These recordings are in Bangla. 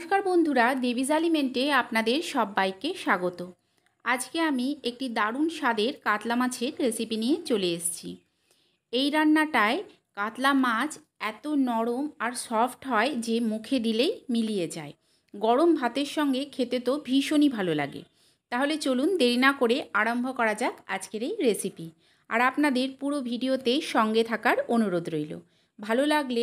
নমস্কার বন্ধুরা দেবিজ আলিমেন্টে আপনাদের সবাইকে স্বাগত আজকে আমি একটি দারুণ স্বাদের কাতলা মাছের রেসিপি নিয়ে চলে এসেছি এই রান্নাটায় কাতলা মাছ এত নরম আর সফট হয় যে মুখে দিলেই মিলিয়ে যায় গরম ভাতের সঙ্গে খেতে তো ভীষণই ভালো লাগে তাহলে চলুন দেরি না করে আরম্ভ করা যাক আজকের এই রেসিপি আর আপনাদের পুরো ভিডিওতে সঙ্গে থাকার অনুরোধ রইল ভালো লাগলে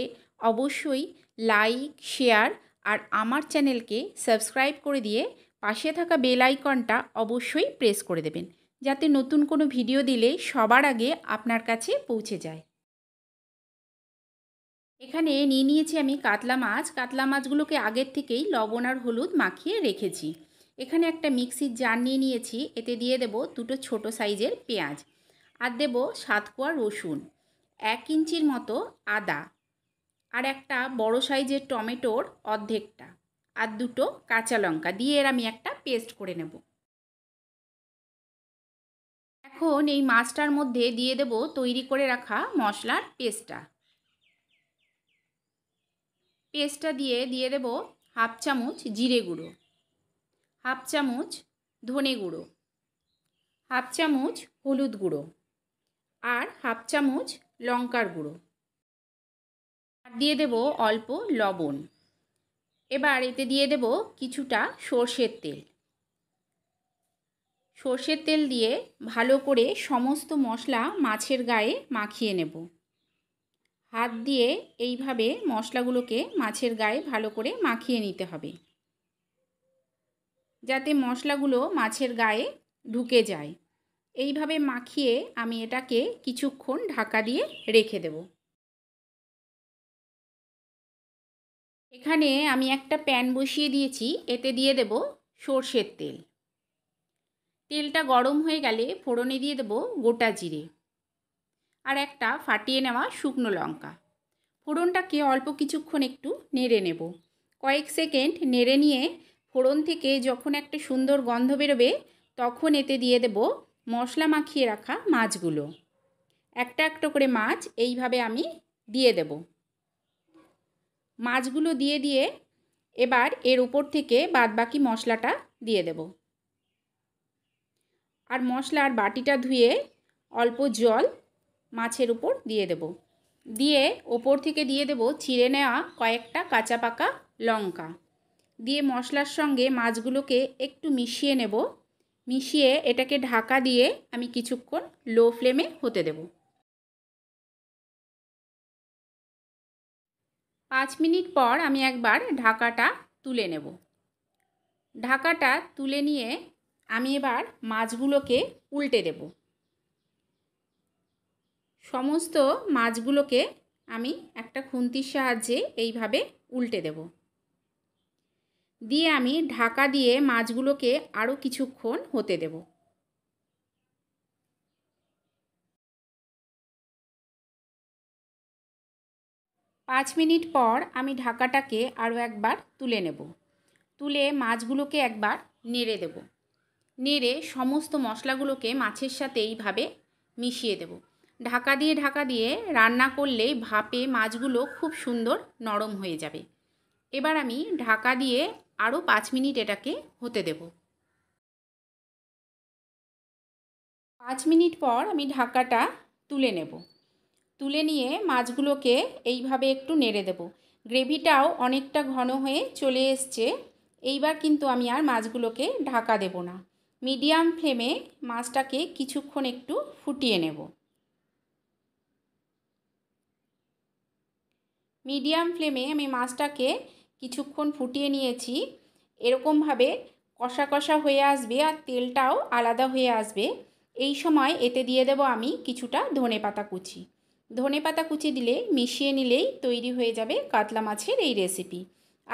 অবশ্যই লাইক শেয়ার আর আমার চ্যানেলকে সাবস্ক্রাইব করে দিয়ে পাশে থাকা বেল আইকনটা অবশ্যই প্রেস করে দেবেন যাতে নতুন কোনো ভিডিও দিলে সবার আগে আপনার কাছে পৌঁছে যায় এখানে নিয়ে নিয়েছি আমি কাতলা মাছ কাতলা মাছগুলোকে আগের থেকেই লবণ আর হলুদ মাখিয়ে রেখেছি এখানে একটা মিক্সির জার নিয়ে নিয়েছি এতে দিয়ে দেব দুটো ছোট সাইজের পেঁয়াজ আর দেব সাত কোয়া রসুন এক ইঞ্চির মতো আদা আর একটা বড় সাইজের টমেটোর অর্ধেকটা আর দুটো কাঁচা লঙ্কা দিয়ে এর আমি একটা পেস্ট করে নেব এখন এই মাছটার মধ্যে দিয়ে দেব তৈরি করে রাখা মশলার পেস্টটা পেস্টটা দিয়ে দিয়ে দেব হাফ চামচ জিরে গুঁড়ো হাফ চামচ ধনে গুঁড়ো হাফ চামচ হলুদ গুঁড়ো আর হাফ চামচ লঙ্কার গুঁড়ো দিয়ে দেব অল্প লবণ এবার এতে দিয়ে দেব কিছুটা সর্ষের তেল সর্ষের তেল দিয়ে ভালো করে সমস্ত মশলা মাছের গায়ে মাখিয়ে নেব হাত দিয়ে এইভাবে মশলাগুলোকে মাছের গায়ে ভালো করে মাখিয়ে নিতে হবে যাতে মশলাগুলো মাছের গায়ে ঢুকে যায় এইভাবে মাখিয়ে আমি এটাকে কিছুক্ষণ ঢাকা দিয়ে রেখে দেবো এখানে আমি একটা প্যান বসিয়ে দিয়েছি এতে দিয়ে দেব সর্ষের তেল তেলটা গরম হয়ে গেলে ফোড়নে দিয়ে দেব গোটা জিরে আর একটা ফাটিয়ে নেওয়া শুকনো লঙ্কা ফোড়নটাকে অল্প কিছুক্ষণ একটু নেড়ে নেব কয়েক সেকেন্ড নেড়ে নিয়ে ফোড়ন থেকে যখন একটা সুন্দর গন্ধ বেরোবে তখন এতে দিয়ে দেব মশলা মাখিয়ে রাখা মাছগুলো একটা একটা করে মাছ এইভাবে আমি দিয়ে দেবো মাছগুলো দিয়ে দিয়ে এবার এর উপর থেকে বাদবাকি মশলাটা দিয়ে দেব আর মশলার বাটিটা ধুয়ে অল্প জল মাছের উপর দিয়ে দেব দিয়ে ওপর থেকে দিয়ে দেব ছিঁড়ে নেওয়া কয়েকটা কাঁচা পাকা লঙ্কা দিয়ে মশলার সঙ্গে মাছগুলোকে একটু মিশিয়ে নেব মিশিয়ে এটাকে ঢাকা দিয়ে আমি কিছুক্ষণ লো ফ্লেমে হতে দেবো পাঁচ মিনিট পর আমি একবার ঢাকাটা তুলে নেব ঢাকাটা তুলে নিয়ে আমি এবার মাছগুলোকে উল্টে দেব সমস্ত মাছগুলোকে আমি একটা খুন্তির সাহায্যে এইভাবে উল্টে দেব দিয়ে আমি ঢাকা দিয়ে মাছগুলোকে আরও কিছুক্ষণ হতে দেবো পাঁচ মিনিট পর আমি ঢাকাটাকে আরও একবার তুলে নেব তুলে মাছগুলোকে একবার নেড়ে দেব নেড়ে সমস্ত মশলাগুলোকে মাছের সাথে এইভাবে মিশিয়ে দেব ঢাকা দিয়ে ঢাকা দিয়ে রান্না করলে ভাপে মাছগুলো খুব সুন্দর নরম হয়ে যাবে এবার আমি ঢাকা দিয়ে আরও পাঁচ মিনিট এটাকে হতে দেব পাঁচ মিনিট পর আমি ঢাকাটা তুলে নেব তুলে নিয়ে মাছগুলোকে এইভাবে একটু নেড়ে দেব গ্রেভিটাও অনেকটা ঘন হয়ে চলে এসছে এইবার কিন্তু আমি আর মাছগুলোকে ঢাকা দেব না মিডিয়াম ফ্লেমে মাছটাকে কিছুক্ষণ একটু ফুটিয়ে নেব মিডিয়াম ফ্লেমে আমি মাছটাকে কিছুক্ষণ ফুটিয়ে নিয়েছি এরকমভাবে কষা কষা হয়ে আসবে আর তেলটাও আলাদা হয়ে আসবে এই সময় এতে দিয়ে দেব আমি কিছুটা ধনে পাতা কুচি ধনে পাতা কুচি দিলে মিশিয়ে নিলেই তৈরি হয়ে যাবে কাতলা মাছের এই রেসিপি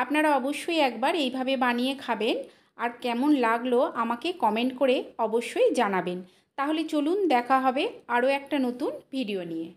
আপনারা অবশ্যই একবার এইভাবে বানিয়ে খাবেন আর কেমন লাগলো আমাকে কমেন্ট করে অবশ্যই জানাবেন তাহলে চলুন দেখা হবে আরও একটা নতুন ভিডিও নিয়ে